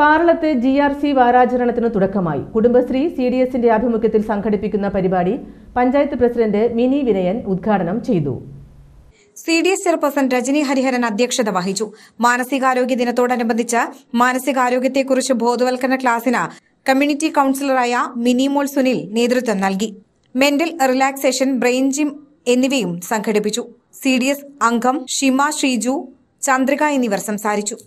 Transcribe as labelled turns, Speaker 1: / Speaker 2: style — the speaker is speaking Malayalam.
Speaker 1: പാർളത്ത് ജി ആർ സി വാരാചരണത്തിന് തുടക്കമായി കുടുംബശ്രീ സി ഡി എസിന്റെ ആഭിമുഖ്യത്തിൽ സംഘടിപ്പിക്കുന്ന പരിപാടി പഞ്ചായത്ത് പ്രസിഡന്റ് മിനി വിനയൻ ഉദ്ഘാടനം ചെയ്തു
Speaker 2: C D S chairperson Rajani Hariharan അധ്യക്ഷത വഹിച്ചു മാനസികാരോഗ്യ ദിനത്തോടനുബന്ധിച്ച് മാനസികാരോഗ്യത്തെക്കുറിച്ച് ബോധവൽക്കരണ ക്ലാസിന് കമ്മ്യൂണിറ്റി കൌൺസിലറായ മിനിമോൾ സുനിൽ നേതൃത്വം നൽകി മെന്റൽ റിലാക്സേഷൻ ബ്രെയിൻ ജിം എന്നിവയും സംഘടിപ്പിച്ചു സി ഡി എസ് അംഗം ഷിമ ശ്രീജു ചന്ദ്രിക എന്നിവർ സംസാരിച്ചു